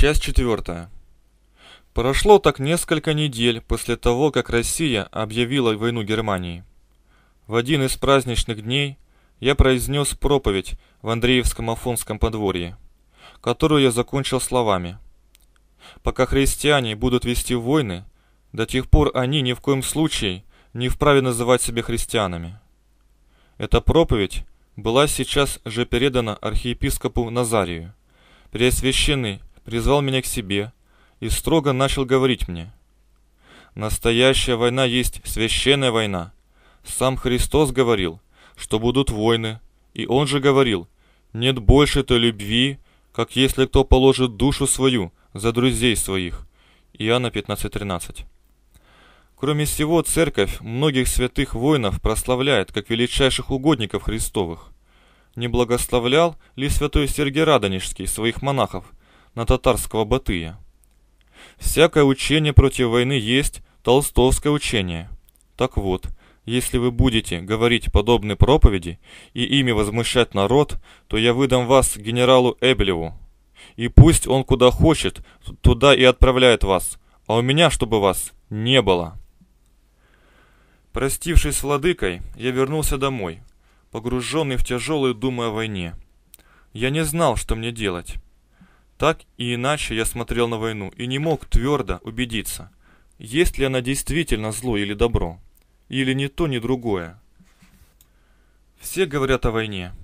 Часть четвертая. Прошло так несколько недель после того, как Россия объявила войну Германии. В один из праздничных дней я произнес проповедь в Андреевском Афонском подворье, которую я закончил словами. Пока христиане будут вести войны, до тех пор они ни в коем случае не вправе называть себя христианами. Эта проповедь была сейчас же передана архиепископу Назарию, преосвященный призвал меня к себе и строго начал говорить мне. Настоящая война есть священная война. Сам Христос говорил, что будут войны, и Он же говорил, нет больше той любви, как если кто положит душу свою за друзей своих. Иоанна 15.13 Кроме всего, церковь многих святых воинов прославляет как величайших угодников Христовых. Не благословлял ли святой Сергий Радонежский своих монахов – на татарского Батыя. Всякое учение против войны есть толстовское учение. Так вот, если вы будете говорить подобные проповеди и ими возмущать народ, то я выдам вас генералу Эбелеву. И пусть он куда хочет, туда и отправляет вас, а у меня, чтобы вас не было. Простившись с владыкой, я вернулся домой, погруженный в тяжелые думы о войне. Я не знал, что мне делать. Так и иначе я смотрел на войну и не мог твердо убедиться, есть ли она действительно зло или добро, или ни то, ни другое. Все говорят о войне.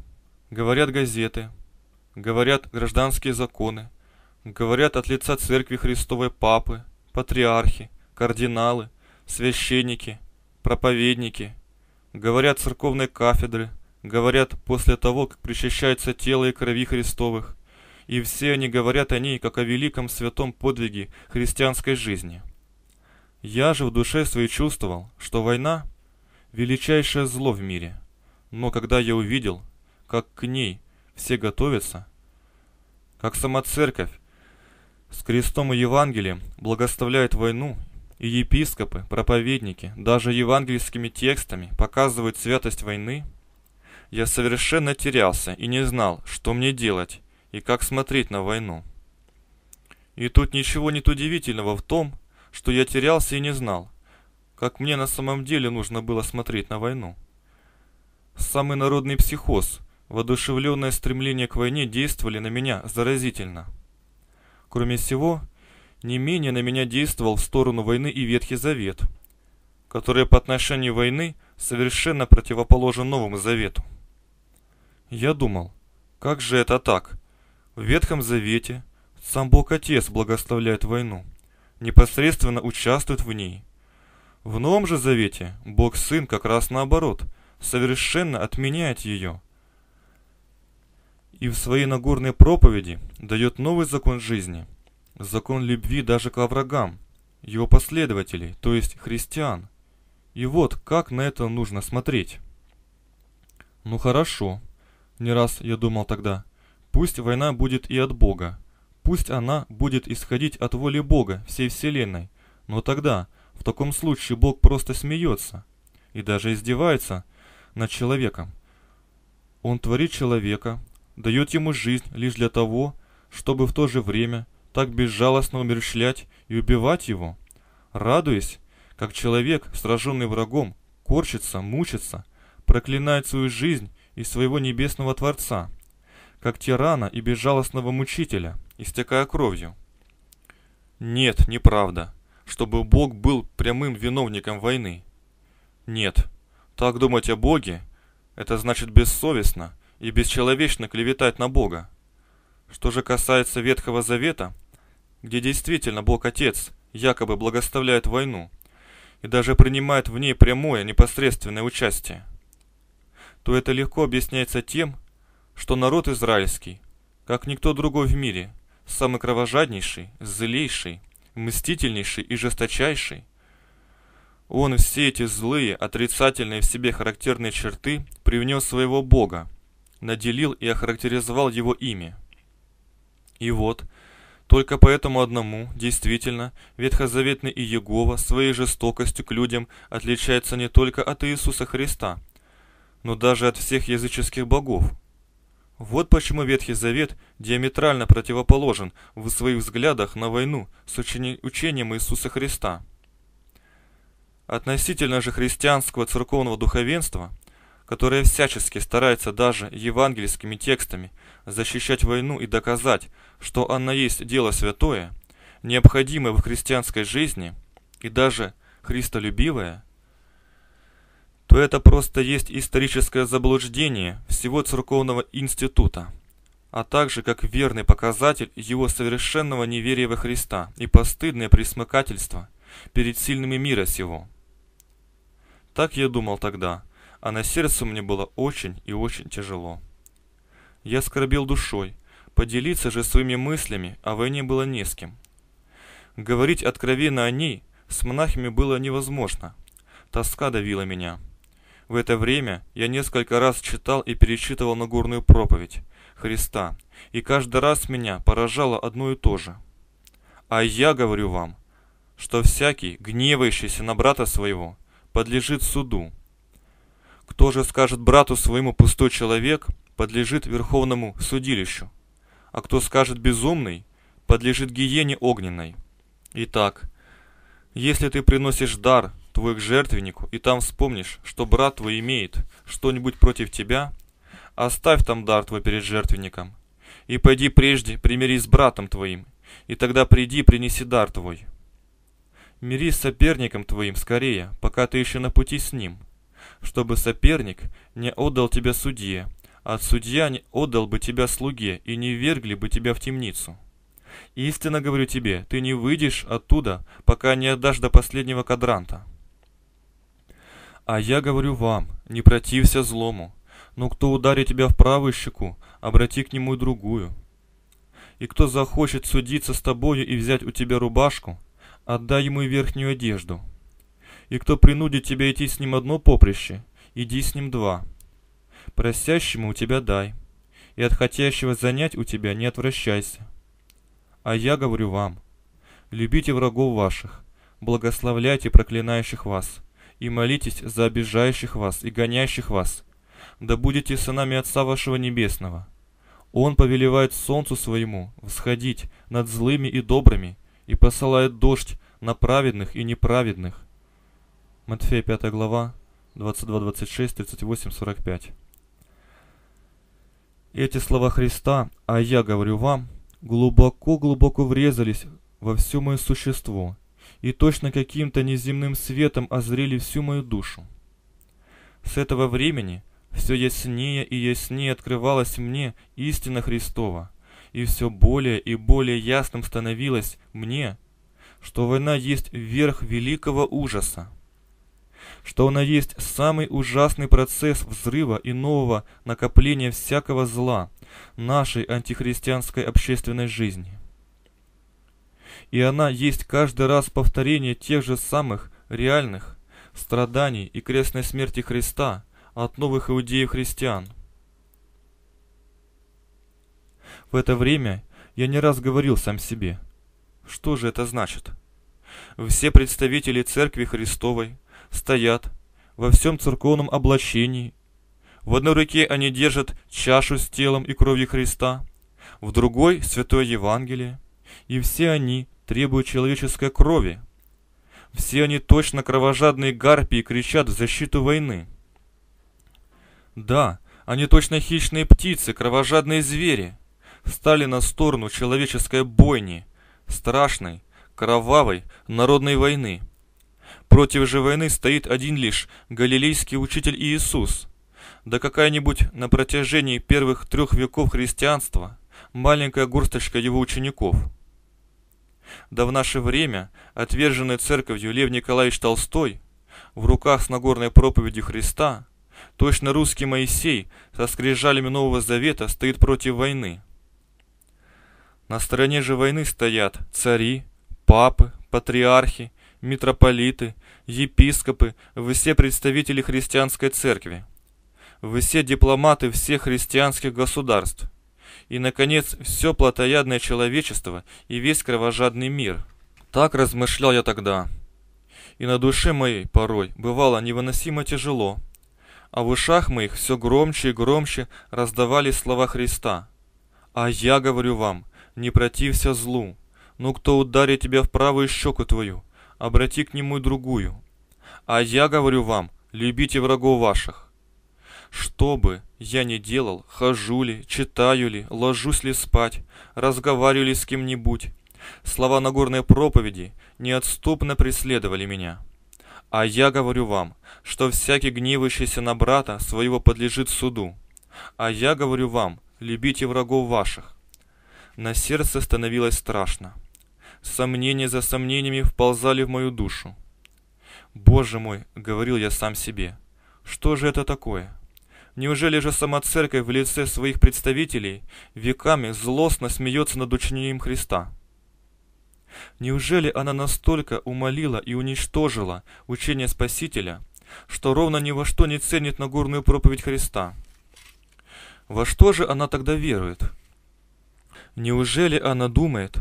Говорят газеты, говорят гражданские законы, говорят от лица Церкви Христовой Папы, патриархи, кардиналы, священники, проповедники, говорят церковные кафедры, говорят после того, как причащается тело и крови Христовых, и все они говорят о ней как о великом святом подвиге христианской жизни. Я же в душе своей чувствовал, что война – величайшее зло в мире, но когда я увидел, как к ней все готовятся, как сама церковь с крестом и Евангелием благоставляет войну, и епископы, проповедники, даже евангельскими текстами показывают святость войны, я совершенно терялся и не знал, что мне делать, и как смотреть на войну. И тут ничего нет удивительного в том, что я терялся и не знал, как мне на самом деле нужно было смотреть на войну. Самый народный психоз, воодушевленное стремление к войне действовали на меня заразительно. Кроме всего, не менее на меня действовал в сторону войны и Ветхий Завет, который по отношению войны совершенно противоположен Новому Завету. Я думал, как же это так, в Ветхом Завете сам Бог Отец благословляет войну, непосредственно участвует в ней. В Новом же Завете Бог Сын как раз наоборот, совершенно отменяет ее. И в своей Нагорной проповеди дает новый закон жизни, закон любви даже к врагам, его последователей, то есть христиан. И вот как на это нужно смотреть. Ну хорошо, не раз я думал тогда – Пусть война будет и от Бога. Пусть она будет исходить от воли Бога всей вселенной. Но тогда, в таком случае, Бог просто смеется и даже издевается над человеком. Он творит человека, дает ему жизнь лишь для того, чтобы в то же время так безжалостно умерщвлять и убивать его, радуясь, как человек, сраженный врагом, корчится, мучится, проклинает свою жизнь и своего небесного Творца – как тирана и безжалостного мучителя, истекая кровью. Нет, неправда, чтобы Бог был прямым виновником войны. Нет, так думать о Боге – это значит бессовестно и бесчеловечно клеветать на Бога. Что же касается Ветхого Завета, где действительно Бог Отец якобы благоставляет войну и даже принимает в ней прямое непосредственное участие, то это легко объясняется тем, что народ израильский, как никто другой в мире, самый кровожаднейший, злейший, мстительнейший и жесточайший, он все эти злые, отрицательные в себе характерные черты привнес своего Бога, наделил и охарактеризовал его имя. И вот, только поэтому одному, действительно, ветхозаветный Иегова своей жестокостью к людям отличается не только от Иисуса Христа, но даже от всех языческих богов, вот почему Ветхий Завет диаметрально противоположен в своих взглядах на войну с учением Иисуса Христа. Относительно же христианского церковного духовенства, которое всячески старается даже евангельскими текстами защищать войну и доказать, что она есть дело святое, необходимое в христианской жизни и даже христолюбивое – то это просто есть историческое заблуждение всего церковного института, а также как верный показатель его совершенного неверия во Христа и постыдное присмыкательство перед сильными мира сего. Так я думал тогда, а на сердце мне было очень и очень тяжело. Я скорбил душой, поделиться же своими мыслями о а войне было не с кем. Говорить откровенно о ней с монахами было невозможно. Тоска давила меня. В это время я несколько раз читал и перечитывал Нагорную проповедь Христа, и каждый раз меня поражало одно и то же. А я говорю вам, что всякий, гневающийся на брата своего, подлежит суду. Кто же скажет брату своему пустой человек, подлежит верховному судилищу, а кто скажет безумный, подлежит гиене огненной. Итак, если ты приносишь дар, твой к жертвеннику, и там вспомнишь, что брат твой имеет что-нибудь против тебя, оставь там дар твой перед жертвенником, и пойди прежде примирись с братом твоим, и тогда приди принеси дар твой. Мирись с соперником твоим скорее, пока ты еще на пути с ним, чтобы соперник не отдал тебя судье, а судья не отдал бы тебя слуге и не вергли бы тебя в темницу. Истинно говорю тебе, ты не выйдешь оттуда, пока не отдашь до последнего кадранта. А я говорю вам, не протився злому, но кто ударит тебя в правую щеку, обрати к нему и другую. И кто захочет судиться с тобою и взять у тебя рубашку, отдай ему и верхнюю одежду. И кто принудит тебя идти с ним одно поприще, иди с ним два. Просящему у тебя дай, и от хотящего занять у тебя не отвращайся. А я говорю вам, любите врагов ваших, благословляйте проклинающих вас, и молитесь за обижающих вас и гонящих вас, да будете сынами Отца вашего Небесного. Он повелевает солнцу своему восходить над злыми и добрыми и посылает дождь на праведных и неправедных. Матфея 5 глава 22, 26, 38, 45. Эти слова Христа, а я говорю вам, глубоко-глубоко врезались во все мое существо – и точно каким-то неземным светом озрели всю мою душу. С этого времени все яснее и яснее открывалась мне истина Христова, и все более и более ясным становилось мне, что война есть верх великого ужаса, что она есть самый ужасный процесс взрыва и нового накопления всякого зла нашей антихристианской общественной жизни и она есть каждый раз повторение тех же самых реальных страданий и крестной смерти Христа от новых иудеев-христиан. В это время я не раз говорил сам себе, что же это значит? Все представители Церкви Христовой стоят во всем церковном облачении. В одной руке они держат чашу с телом и кровью Христа, в другой – Святое Евангелие, и все они Требуют человеческой крови. Все они точно кровожадные гарпии кричат в защиту войны. Да, они точно хищные птицы, кровожадные звери. Встали на сторону человеческой бойни, страшной, кровавой народной войны. Против же войны стоит один лишь галилейский учитель Иисус. Да какая-нибудь на протяжении первых трех веков христианства маленькая горсточка его учеников – да в наше время отверженный церковью Лев Николаевич Толстой в руках с Нагорной проповедью Христа, точно русский Моисей со скрижалями Нового Завета стоит против войны. На стороне же войны стоят цари, папы, патриархи, митрополиты, епископы, все представители христианской церкви. все дипломаты всех христианских государств и, наконец, все плотоядное человечество и весь кровожадный мир. Так размышлял я тогда. И на душе моей порой бывало невыносимо тяжело, а в ушах моих все громче и громче раздавались слова Христа. «А я говорю вам, не протився злу, но кто ударит тебя в правую щеку твою, обрати к нему и другую. А я говорю вам, любите врагов ваших». Что бы я ни делал, хожу ли, читаю ли, ложусь ли спать, разговариваю ли с кем-нибудь, слова Нагорной проповеди неотступно преследовали меня. А я говорю вам, что всякий гневающийся на брата своего подлежит суду. А я говорю вам, любите врагов ваших. На сердце становилось страшно. Сомнения за сомнениями вползали в мою душу. «Боже мой!» — говорил я сам себе. «Что же это такое?» Неужели же сама церковь в лице своих представителей веками злостно смеется над учением Христа? Неужели она настолько умолила и уничтожила учение Спасителя, что ровно ни во что не ценит Нагорную проповедь Христа? Во что же она тогда верует? Неужели она думает,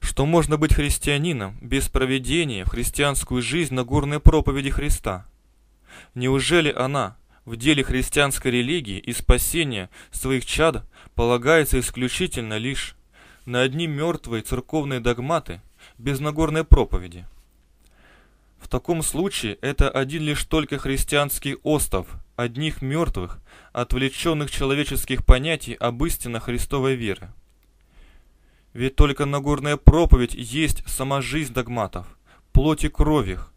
что можно быть христианином без проведения в христианскую жизнь Нагорной проповеди Христа? Неужели она, в деле христианской религии и спасения своих чад полагается исключительно лишь на одни мертвые церковные догматы без нагорной проповеди. В таком случае это один лишь только христианский остов одних мертвых, отвлеченных человеческих понятий об истинах Христовой веры. Ведь только Нагорная проповедь есть сама жизнь догматов, плоти и кровь их,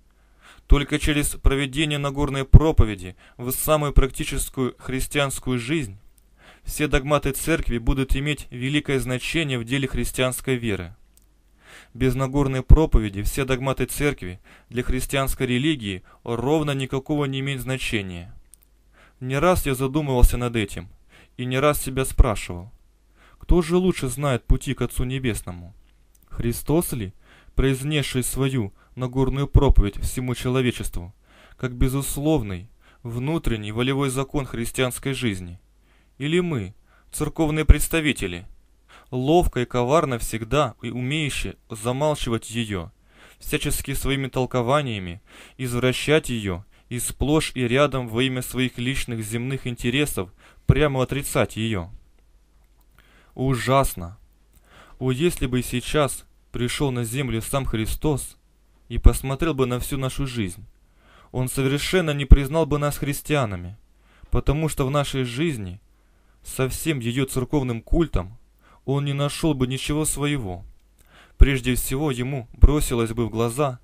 только через проведение Нагорной проповеди в самую практическую христианскую жизнь все догматы церкви будут иметь великое значение в деле христианской веры. Без Нагорной проповеди все догматы церкви для христианской религии ровно никакого не имеют значения. Не раз я задумывался над этим и не раз себя спрашивал, кто же лучше знает пути к Отцу Небесному? Христос ли, произнесший свою Нагорную проповедь всему человечеству, как безусловный, внутренний волевой закон христианской жизни. Или мы, церковные представители, ловко и коварно всегда и умеющие замалчивать ее, всячески своими толкованиями, извращать ее и сплошь и рядом во имя своих личных земных интересов прямо отрицать ее. Ужасно! О, если бы сейчас пришел на землю сам Христос, и посмотрел бы на всю нашу жизнь, он совершенно не признал бы нас христианами, потому что в нашей жизни, со всем ее церковным культом, он не нашел бы ничего своего. Прежде всего ему бросилось бы в глаза,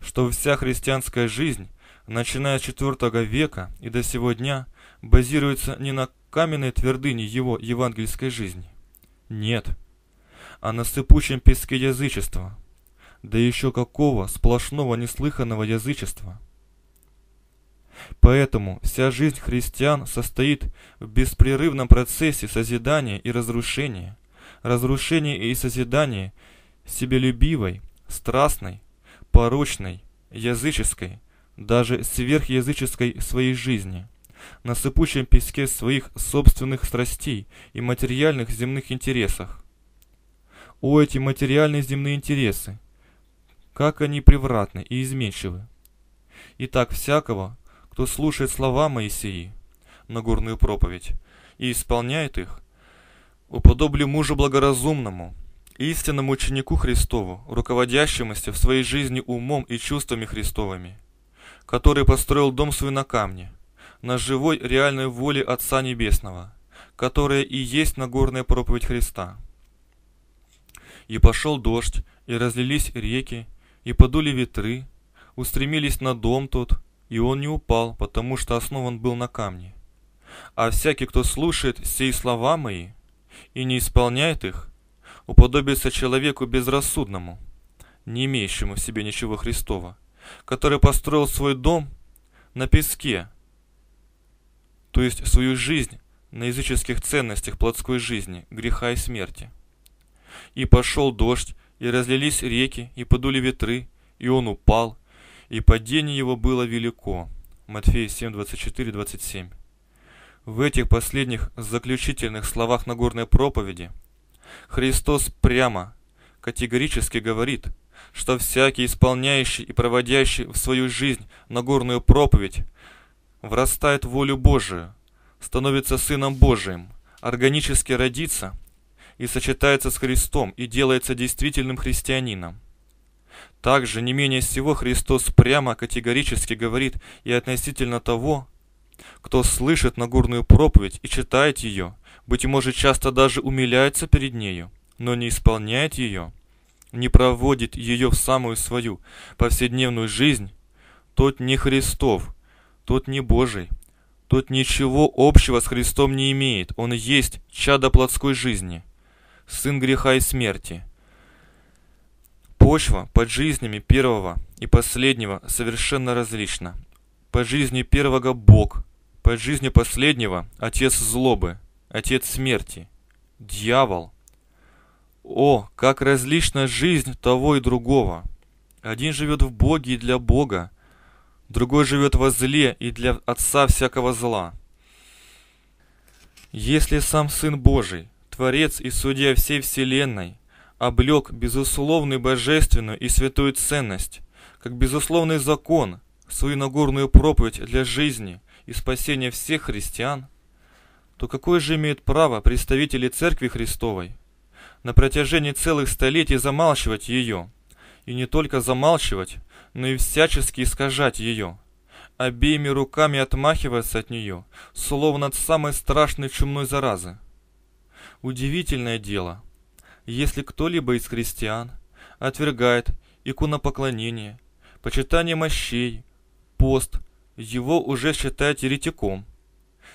что вся христианская жизнь, начиная с IV века и до сего дня, базируется не на каменной твердыне его евангельской жизни. Нет, а на сыпучем песке язычества – да еще какого сплошного неслыханного язычества. Поэтому вся жизнь христиан состоит в беспрерывном процессе созидания и разрушения, разрушения и созидания себелюбивой, страстной, порочной, языческой, даже сверхязыческой своей жизни, на сыпучем песке своих собственных страстей и материальных земных интересах. О, эти материальные земные интересы, как они превратны и изменчивы! Итак, всякого, кто слушает слова Моисеи, Нагорную проповедь, и исполняет их, уподоблю мужу благоразумному, истинному ученику Христову, руководящемуся в своей жизни умом и чувствами Христовыми, который построил дом свой на камне, на живой реальной воле Отца Небесного, которая и есть Нагорная проповедь Христа. И пошел дождь, и разлились реки, и подули ветры, устремились на дом тот, и он не упал, потому что основан был на камне. А всякий, кто слушает сей слова мои и не исполняет их, уподобится человеку безрассудному, не имеющему в себе ничего Христова, который построил свой дом на песке, то есть свою жизнь на языческих ценностях плотской жизни, греха и смерти. И пошел дождь, и разлились реки, и подули ветры, и он упал, и падение его было велико. Матфея 7, 24, 27. В этих последних заключительных словах Нагорной проповеди Христос прямо, категорически говорит, что всякий исполняющий и проводящий в свою жизнь Нагорную проповедь врастает в волю Божию, становится Сыном Божиим, органически родится – и сочетается с Христом и делается действительным христианином. Также не менее всего Христос прямо категорически говорит и относительно того, кто слышит Нагурную проповедь и читает ее, быть может часто даже умиляется перед нею, но не исполняет ее, не проводит ее в самую свою повседневную жизнь, тот не Христов, тот не Божий, тот ничего общего с Христом не имеет, он есть чадо плотской жизни – сын греха и смерти. Почва под жизнями первого и последнего совершенно различна. Под жизнью первого Бог, под жизнью последнего отец злобы, отец смерти, дьявол. О, как различна жизнь того и другого! Один живет в Боге и для Бога, другой живет во зле и для отца всякого зла. Если сам Сын Божий Творец и Судья всей Вселенной, облег безусловную божественную и святую ценность, как безусловный закон, свою нагорную проповедь для жизни и спасения всех христиан, то какое же имеют право представители Церкви Христовой на протяжении целых столетий замалчивать ее, и не только замалчивать, но и всячески искажать ее, обеими руками отмахиваться от нее, словно от самой страшной чумной заразы – Удивительное дело. Если кто-либо из христиан отвергает иконопоклонение, почитание мощей, пост, его уже считают еретиком,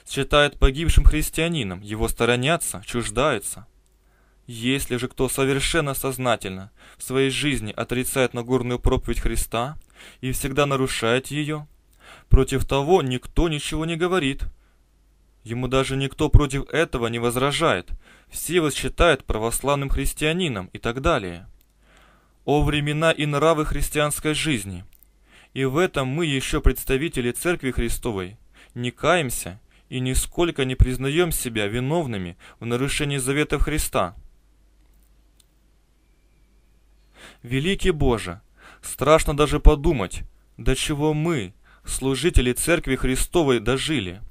считают погибшим христианином, его сторонятся, чуждаются. Если же кто совершенно сознательно в своей жизни отрицает Нагорную проповедь Христа и всегда нарушает ее, против того никто ничего не говорит – Ему даже никто против этого не возражает. Все его считают православным христианином и так далее. О времена и нравы христианской жизни. И в этом мы, еще представители Церкви Христовой, не каемся и нисколько не признаем себя виновными в нарушении заветов Христа. Великий Боже, страшно даже подумать, до чего мы, служители Церкви Христовой, дожили –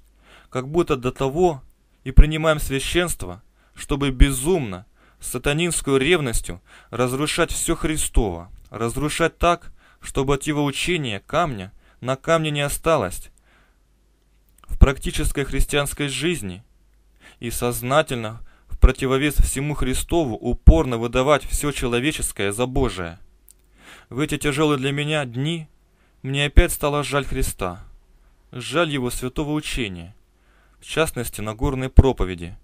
как будто до того и принимаем священство, чтобы безумно, с сатанинской ревностью разрушать все Христово, разрушать так, чтобы от его учения камня на камне не осталось. В практической христианской жизни и сознательно в противовес всему Христову упорно выдавать все человеческое за Божие. В эти тяжелые для меня дни мне опять стало жаль Христа, жаль Его святого учения, в частности Нагорной проповеди.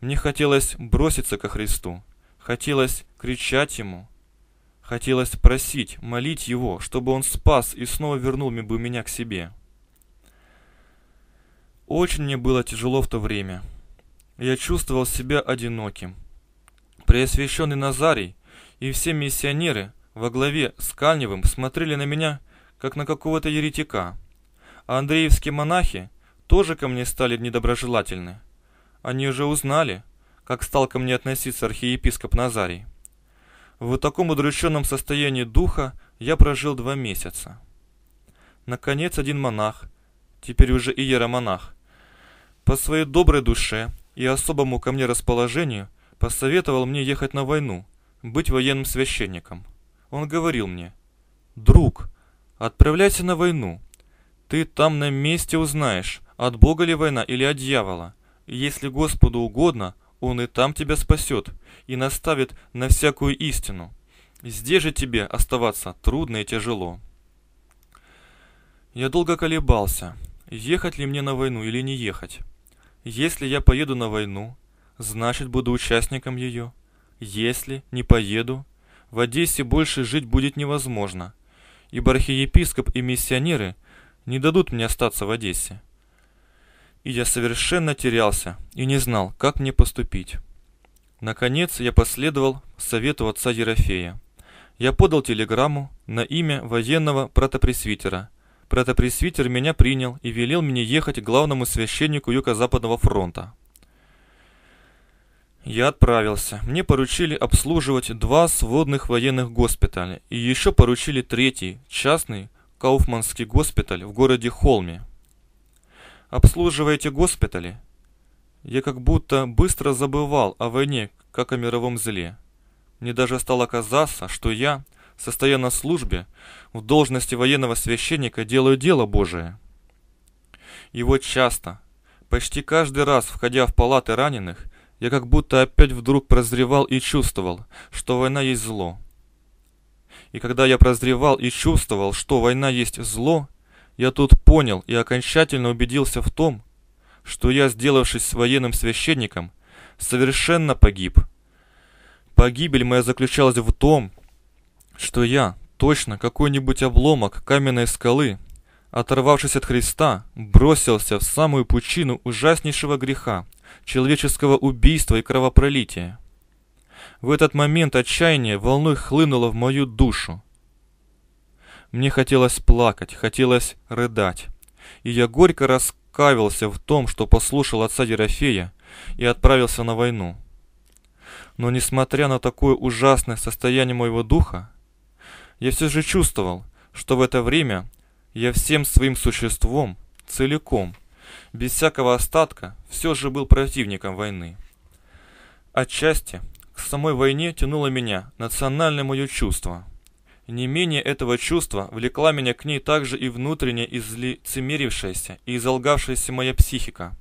Мне хотелось броситься ко Христу, хотелось кричать Ему, хотелось просить, молить Его, чтобы Он спас и снова вернул бы меня к себе. Очень мне было тяжело в то время. Я чувствовал себя одиноким. Преосвященный Назарий и все миссионеры во главе с Кальневым смотрели на меня, как на какого-то еретика. А андреевские монахи тоже ко мне стали недоброжелательны. Они уже узнали, как стал ко мне относиться архиепископ Назарий. В таком удрученном состоянии духа я прожил два месяца. Наконец один монах, теперь уже иеромонах, по своей доброй душе и особому ко мне расположению посоветовал мне ехать на войну, быть военным священником. Он говорил мне, «Друг, отправляйся на войну, ты там на месте узнаешь, от Бога ли война или от дьявола? Если Господу угодно, Он и там тебя спасет и наставит на всякую истину. Здесь же тебе оставаться трудно и тяжело. Я долго колебался, ехать ли мне на войну или не ехать. Если я поеду на войну, значит буду участником ее. Если не поеду, в Одессе больше жить будет невозможно, ибо архиепископ и миссионеры не дадут мне остаться в Одессе и я совершенно терялся и не знал, как мне поступить. Наконец я последовал совету отца Ерофея. Я подал телеграмму на имя военного протопресвитера. Протопресвитер меня принял и велел мне ехать к главному священнику Юго-Западного фронта. Я отправился. Мне поручили обслуживать два сводных военных госпиталя и еще поручили третий, частный, Кауфманский госпиталь в городе Холме обслуживаете госпитали? Я как будто быстро забывал о войне, как о мировом зле. Мне даже стало казаться, что я, состоя на службе, в должности военного священника делаю дело Божие. И вот часто, почти каждый раз, входя в палаты раненых, я как будто опять вдруг прозревал и чувствовал, что война есть зло. И когда я прозревал и чувствовал, что война есть зло, я тут понял и окончательно убедился в том, что я, сделавшись военным священником, совершенно погиб. Погибель моя заключалась в том, что я, точно какой-нибудь обломок каменной скалы, оторвавшись от Христа, бросился в самую пучину ужаснейшего греха, человеческого убийства и кровопролития. В этот момент отчаяние волной хлынуло в мою душу, мне хотелось плакать, хотелось рыдать. И я горько раскаивался в том, что послушал отца Ерофея и отправился на войну. Но несмотря на такое ужасное состояние моего духа, я все же чувствовал, что в это время я всем своим существом, целиком, без всякого остатка, все же был противником войны. Отчасти к самой войне тянуло меня национальное мое чувство – не менее этого чувства влекла меня к ней также и внутренне излицемерившаяся и изолгавшаяся моя психика,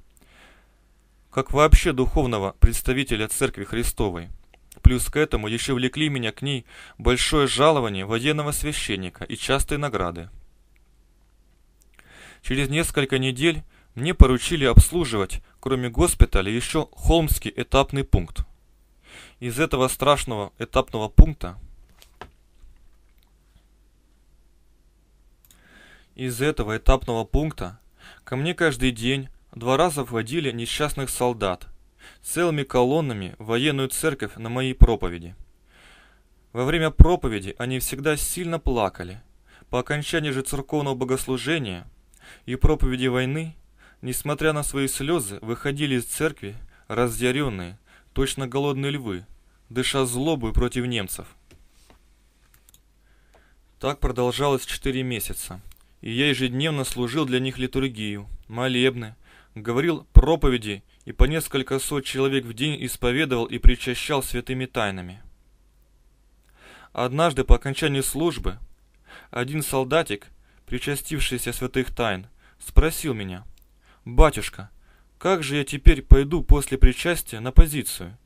как вообще духовного представителя Церкви Христовой. Плюс к этому еще влекли меня к ней большое жалование военного священника и частые награды. Через несколько недель мне поручили обслуживать, кроме госпиталя, еще холмский этапный пункт. Из этого страшного этапного пункта Из этого этапного пункта ко мне каждый день два раза вводили несчастных солдат, целыми колоннами в военную церковь на моей проповеди. Во время проповеди они всегда сильно плакали. По окончании же церковного богослужения и проповеди войны, несмотря на свои слезы, выходили из церкви разъяренные, точно голодные львы, дыша злобой против немцев. Так продолжалось четыре месяца, и я ежедневно служил для них литургию, молебны, говорил проповеди и по несколько сот человек в день исповедовал и причащал святыми тайнами. Однажды по окончании службы один солдатик, причастившийся святых тайн, спросил меня, «Батюшка, как же я теперь пойду после причастия на позицию?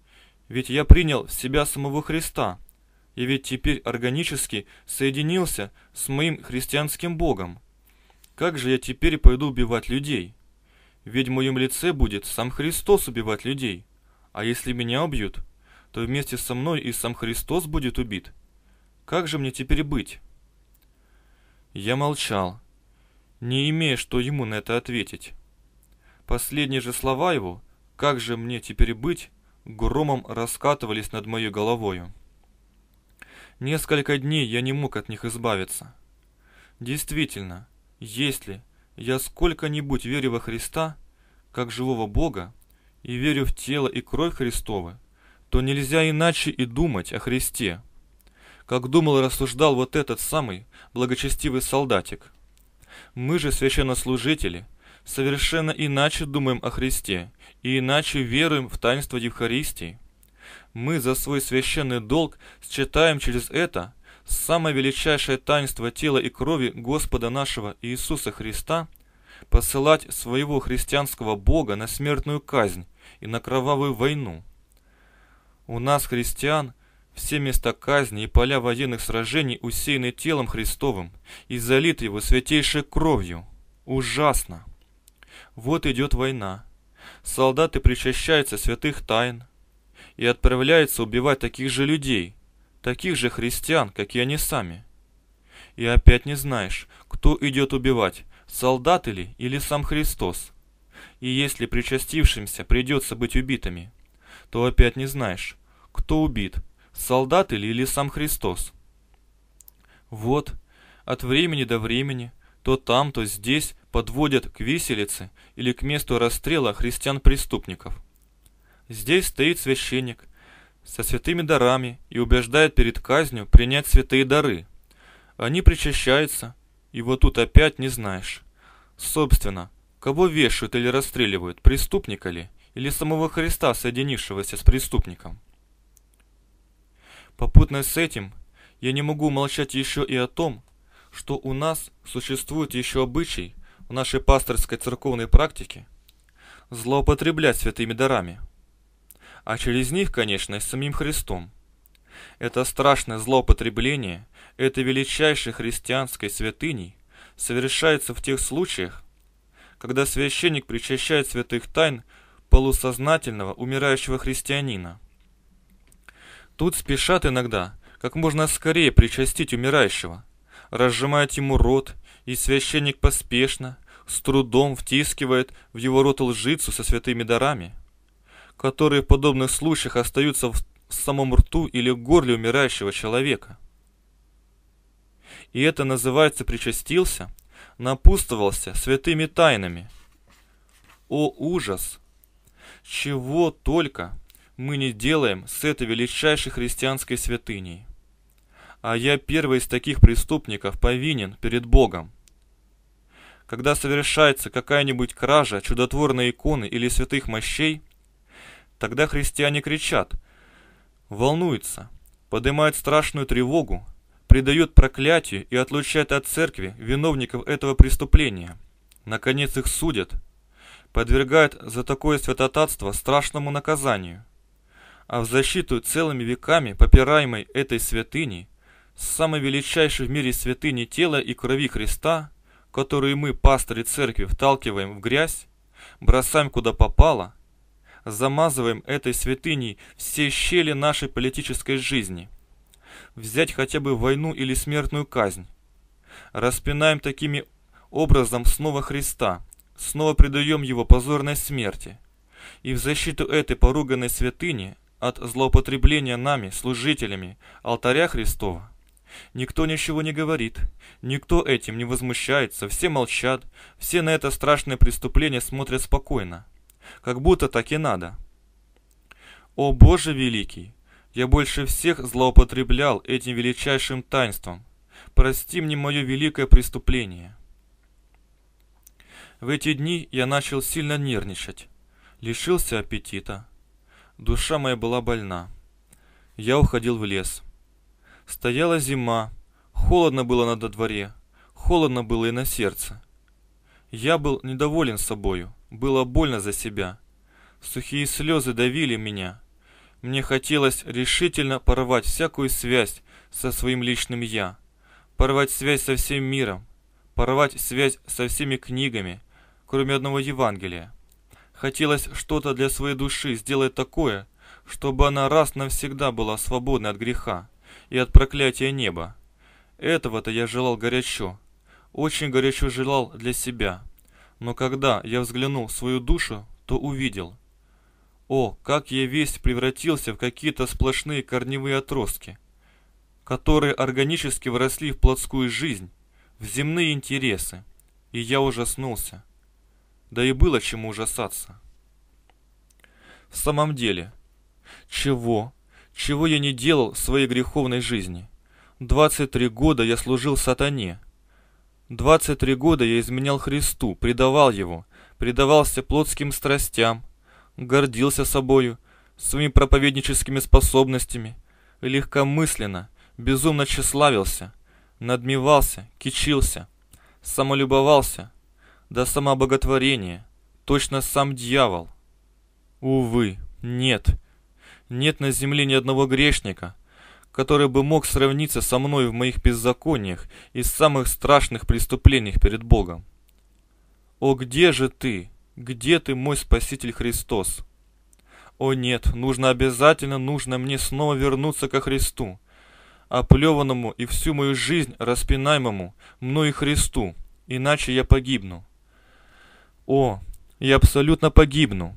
Ведь я принял в себя самого Христа, и ведь теперь органически соединился с моим христианским Богом. Как же я теперь пойду убивать людей? Ведь в моем лице будет сам Христос убивать людей. А если меня убьют, то вместе со мной и сам Христос будет убит. Как же мне теперь быть? Я молчал, не имея, что ему на это ответить. Последние же слова его «Как же мне теперь быть?» громом раскатывались над моей головою. Несколько дней я не мог от них избавиться. Действительно, если я сколько-нибудь верю во Христа, как живого Бога, и верю в тело и кровь христовы, то нельзя иначе и думать о Христе, как думал и рассуждал вот этот самый благочестивый солдатик. Мы же, священнослужители, совершенно иначе думаем о Христе и иначе веруем в таинство Евхаристии. Мы за свой священный долг считаем через это Самое величайшее таинство тела и крови Господа нашего Иисуса Христа – посылать своего христианского Бога на смертную казнь и на кровавую войну. У нас, христиан, все места казни и поля военных сражений усеяны телом Христовым и залиты его святейшей кровью. Ужасно! Вот идет война. Солдаты причащаются святых тайн и отправляются убивать таких же людей – таких же христиан, как и они сами. И опять не знаешь, кто идет убивать, солдаты ли или сам Христос. И если причастившимся придется быть убитыми, то опять не знаешь, кто убит, солдаты ли или сам Христос. Вот, от времени до времени, то там, то здесь подводят к виселице или к месту расстрела христиан-преступников. Здесь стоит священник со святыми дарами и убеждает перед казнью принять святые дары. Они причащаются, и вот тут опять не знаешь. Собственно, кого вешают или расстреливают, преступника ли, или самого Христа, соединившегося с преступником? Попутно с этим, я не могу молчать еще и о том, что у нас существует еще обычай в нашей пасторской церковной практике злоупотреблять святыми дарами – а через них, конечно, и с самим Христом. Это страшное злоупотребление, это величайшей христианской святыней совершается в тех случаях, когда священник причащает святых тайн полусознательного умирающего христианина. Тут спешат иногда как можно скорее причастить умирающего, разжимают ему рот, и священник поспешно, с трудом втискивает в его рот лжицу со святыми дарами, которые в подобных случаях остаются в самом рту или горле умирающего человека. И это называется причастился, напустовался святыми тайнами. О ужас! Чего только мы не делаем с этой величайшей христианской святыней. А я первый из таких преступников повинен перед Богом. Когда совершается какая-нибудь кража чудотворной иконы или святых мощей – Тогда христиане кричат, волнуются, поднимают страшную тревогу, предают проклятию и отлучают от церкви виновников этого преступления. Наконец их судят, подвергают за такое святотатство страшному наказанию. А в защиту целыми веками попираемой этой святыни, самой величайшей в мире святыни тела и крови Христа, которые мы, пастыри церкви, вталкиваем в грязь, бросаем куда попало, замазываем этой святыней все щели нашей политической жизни. Взять хотя бы войну или смертную казнь. Распинаем такими образом снова Христа, снова предаем его позорной смерти. И в защиту этой поруганной святыни от злоупотребления нами, служителями, алтаря Христова, Никто ничего не говорит, никто этим не возмущается, все молчат, все на это страшное преступление смотрят спокойно как будто так и надо. О Боже Великий, я больше всех злоупотреблял этим величайшим таинством. Прости мне мое великое преступление. В эти дни я начал сильно нервничать, лишился аппетита. Душа моя была больна. Я уходил в лес. Стояла зима, холодно было на дворе, холодно было и на сердце. Я был недоволен собою. Было больно за себя. Сухие слезы давили меня. Мне хотелось решительно порвать всякую связь со своим личным «я». Порвать связь со всем миром. Порвать связь со всеми книгами, кроме одного Евангелия. Хотелось что-то для своей души сделать такое, чтобы она раз навсегда была свободна от греха и от проклятия неба. Этого-то я желал горячо. Очень горячо желал для себя. Но когда я взглянул в свою душу, то увидел. О, как я весь превратился в какие-то сплошные корневые отростки, которые органически вросли в плотскую жизнь, в земные интересы, и я ужаснулся. Да и было чему ужасаться. В самом деле, чего, чего я не делал в своей греховной жизни? 23 года я служил сатане – 23 года я изменял Христу, предавал Его, предавался плотским страстям, гордился собою, своими проповедническими способностями, легкомысленно, безумно тщеславился, надмевался, кичился, самолюбовался до самобоготворения, точно сам дьявол. Увы, нет, нет на земле ни одного грешника – который бы мог сравниться со мной в моих беззакониях и самых страшных преступлениях перед Богом. О, где же ты? Где ты, мой Спаситель Христос? О нет, нужно обязательно, нужно мне снова вернуться ко Христу, оплеванному и всю мою жизнь распинаемому, мною Христу, иначе я погибну. О, я абсолютно погибну.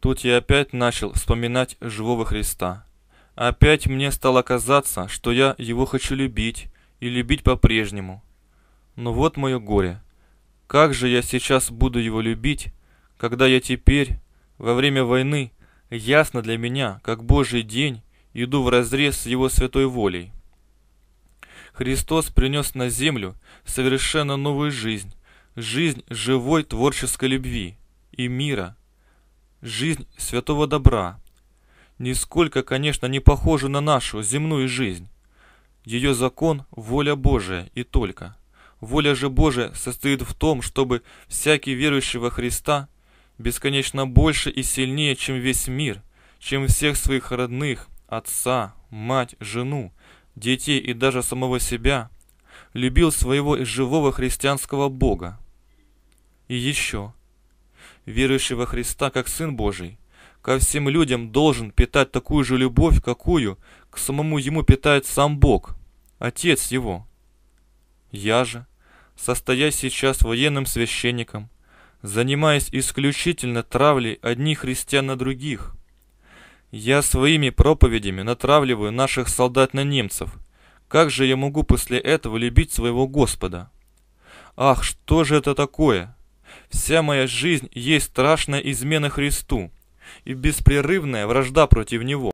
Тут я опять начал вспоминать живого Христа. Опять мне стало казаться, что я его хочу любить и любить по-прежнему. Но вот мое горе. Как же я сейчас буду его любить, когда я теперь, во время войны, ясно для меня, как Божий день, иду в разрез с его святой волей. Христос принес на землю совершенно новую жизнь, жизнь живой творческой любви и мира, жизнь святого добра – нисколько, конечно, не похожу на нашу земную жизнь. Ее закон – воля Божия и только. Воля же Божия состоит в том, чтобы всякий верующий во Христа бесконечно больше и сильнее, чем весь мир, чем всех своих родных, отца, мать, жену, детей и даже самого себя, любил своего живого христианского Бога. И еще. Верующий во Христа как Сын Божий – ко всем людям должен питать такую же любовь, какую к самому ему питает сам Бог, Отец его. Я же, состоя сейчас военным священником, занимаясь исключительно травлей одних христиан на других, я своими проповедями натравливаю наших солдат на немцев. Как же я могу после этого любить своего Господа? Ах, что же это такое? Вся моя жизнь есть страшная измена Христу – и беспрерывная вражда против него.